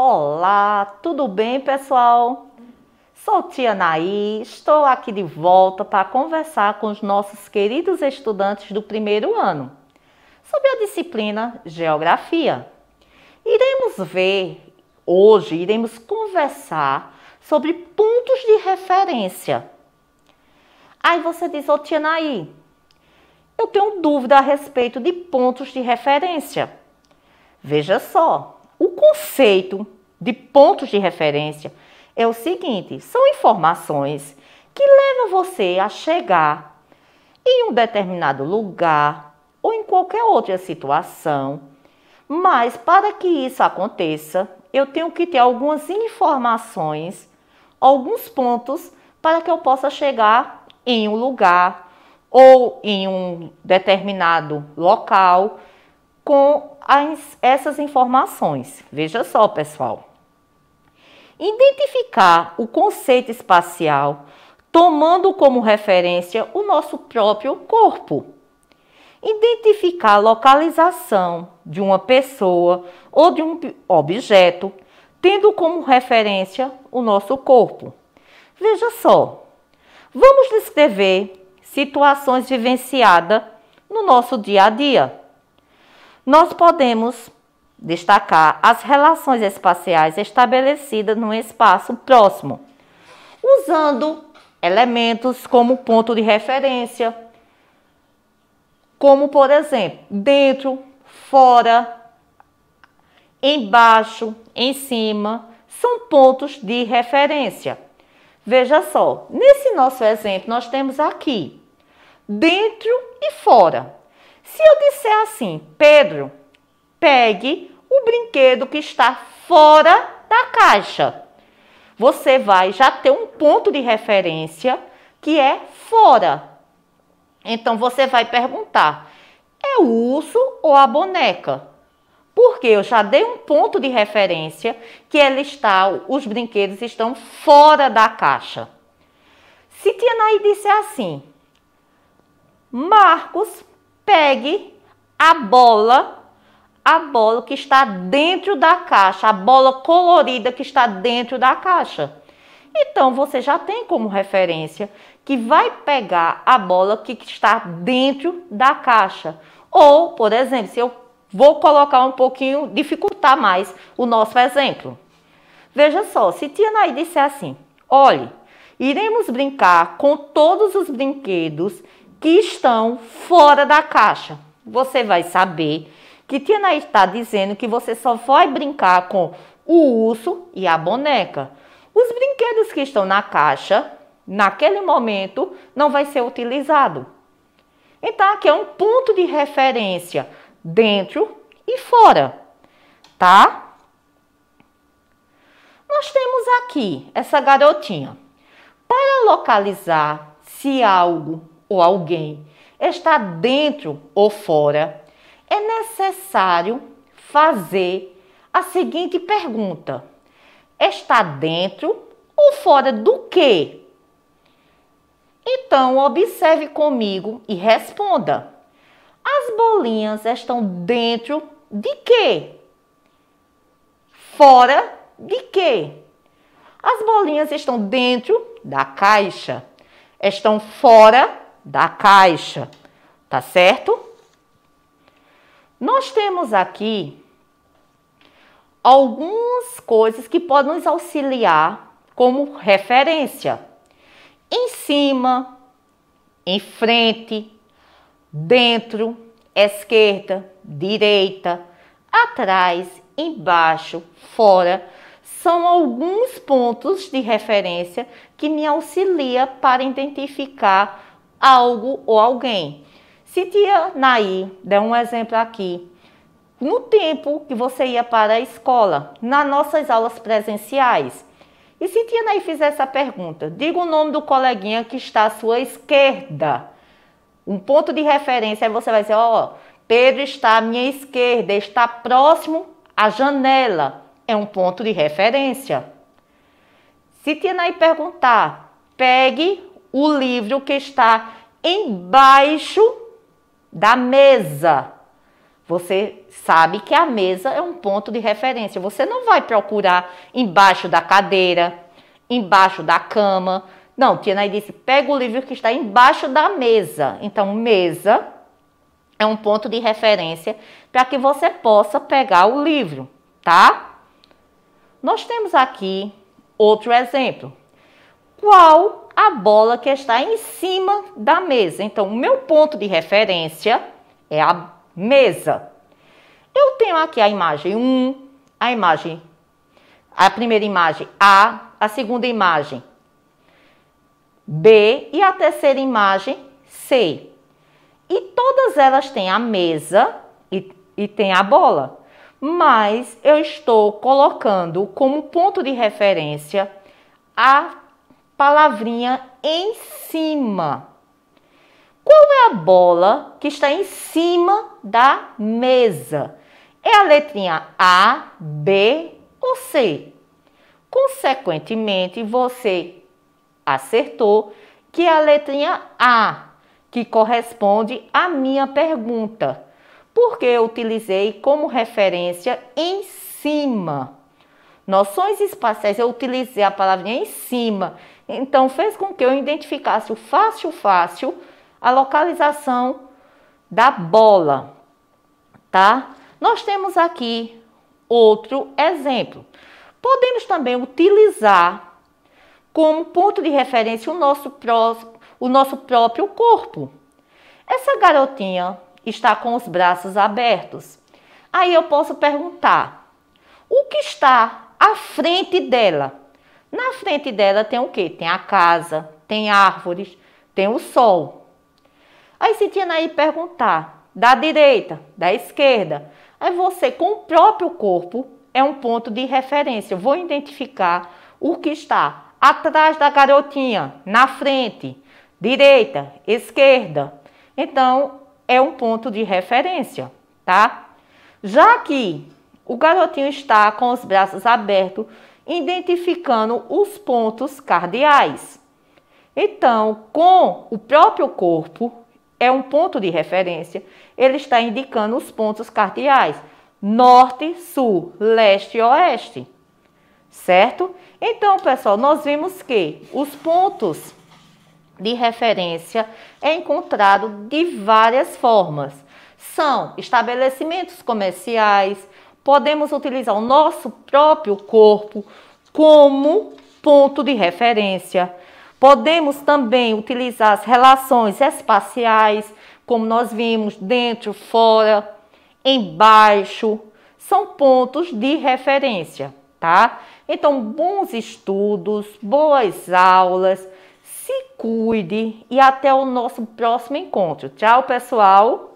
Olá, tudo bem, pessoal? Sou tia Naí, estou aqui de volta para conversar com os nossos queridos estudantes do primeiro ano sobre a disciplina Geografia. Iremos ver, hoje iremos conversar sobre pontos de referência. Aí você diz, ô oh, tia Naí, eu tenho dúvida a respeito de pontos de referência. Veja só, conceito de pontos de referência é o seguinte: são informações que levam você a chegar em um determinado lugar ou em qualquer outra situação. Mas para que isso aconteça, eu tenho que ter algumas informações, alguns pontos para que eu possa chegar em um lugar ou em um determinado local com as, essas informações. Veja só, pessoal. Identificar o conceito espacial tomando como referência o nosso próprio corpo. Identificar a localização de uma pessoa ou de um objeto, tendo como referência o nosso corpo. Veja só, vamos descrever situações vivenciadas no nosso dia a dia. Nós podemos destacar as relações espaciais estabelecidas no espaço próximo, usando elementos como ponto de referência, como por exemplo, dentro, fora, embaixo, em cima, são pontos de referência. Veja só, nesse nosso exemplo, nós temos aqui dentro e fora. Se eu disser assim, Pedro, pegue o brinquedo que está fora da caixa. Você vai já ter um ponto de referência que é fora. Então você vai perguntar: é o urso ou a boneca? Porque eu já dei um ponto de referência que ela é está, os brinquedos estão fora da caixa. Se Tianaí disser assim, Marcos pegue a bola, a bola que está dentro da caixa, a bola colorida que está dentro da caixa. Então você já tem como referência que vai pegar a bola que está dentro da caixa. Ou, por exemplo, se eu vou colocar um pouquinho, dificultar mais o nosso exemplo. Veja só, se Tia Naí disser assim: olhe, iremos brincar com todos os brinquedos que estão fora da caixa. Você vai saber que Tina está dizendo que você só vai brincar com o urso e a boneca. Os brinquedos que estão na caixa, naquele momento, não vai ser utilizado. Então, aqui é um ponto de referência dentro e fora, tá? Nós temos aqui essa garotinha. Para localizar se algo ou alguém está dentro ou fora, é necessário fazer a seguinte pergunta: está dentro ou fora do que? Então, observe comigo e responda: as bolinhas estão dentro de quê? Fora de quê? As bolinhas estão dentro da caixa, estão fora da caixa, tá certo? Nós temos aqui algumas coisas que podem nos auxiliar como referência. Em cima, em frente, dentro, esquerda, direita, atrás, embaixo, fora. São alguns pontos de referência que me auxilia para identificar algo ou alguém. Se tia Nair der um exemplo aqui, no tempo que você ia para a escola, nas nossas aulas presenciais, e se tia Nair fizesse a pergunta, diga o nome do coleguinha que está à sua esquerda. Um ponto de referência, aí você vai dizer, ó, oh, Pedro está à minha esquerda, está próximo à janela. É um ponto de referência. Se tia Nair perguntar, pegue o livro que está embaixo da mesa. Você sabe que a mesa é um ponto de referência. Você não vai procurar embaixo da cadeira, embaixo da cama. Não, Tiana disse: pega o livro que está embaixo da mesa. Então, mesa é um ponto de referência para que você possa pegar o livro, tá? Nós temos aqui outro exemplo qual a bola que está em cima da mesa. Então, o meu ponto de referência é a mesa. Eu tenho aqui a imagem 1, a imagem a primeira imagem A, a segunda imagem B e a terceira imagem C. E todas elas têm a mesa e, e tem a bola, mas eu estou colocando como ponto de referência a palavrinha em cima. Qual é a bola que está em cima da mesa? É a letrinha A, B ou C? Consequentemente, você acertou que é a letrinha A, que corresponde à minha pergunta, porque eu utilizei como referência em cima. Noções espaciais, eu utilizei a palavrinha em cima então, fez com que eu identificasse o fácil, fácil, a localização da bola, tá? Nós temos aqui outro exemplo. Podemos também utilizar como ponto de referência o nosso, pró o nosso próprio corpo. Essa garotinha está com os braços abertos. Aí eu posso perguntar: o que está à frente dela? Na frente dela tem o quê? Tem a casa, tem árvores, tem o sol. Aí se aí perguntar, da direita, da esquerda, aí você com o próprio corpo é um ponto de referência. Eu vou identificar o que está atrás da garotinha, na frente, direita, esquerda. Então, é um ponto de referência, tá? Já que o garotinho está com os braços abertos, identificando os pontos cardeais. Então, com o próprio corpo, é um ponto de referência, ele está indicando os pontos cardeais: norte, sul, leste e oeste. Certo? Então, pessoal, nós vimos que os pontos de referência é encontrado de várias formas. São estabelecimentos comerciais, podemos utilizar o nosso próprio corpo como ponto de referência. Podemos também utilizar as relações espaciais, como nós vimos, dentro, fora, embaixo, são pontos de referência, tá? Então, bons estudos, boas aulas, se cuide e até o nosso próximo encontro. Tchau, pessoal!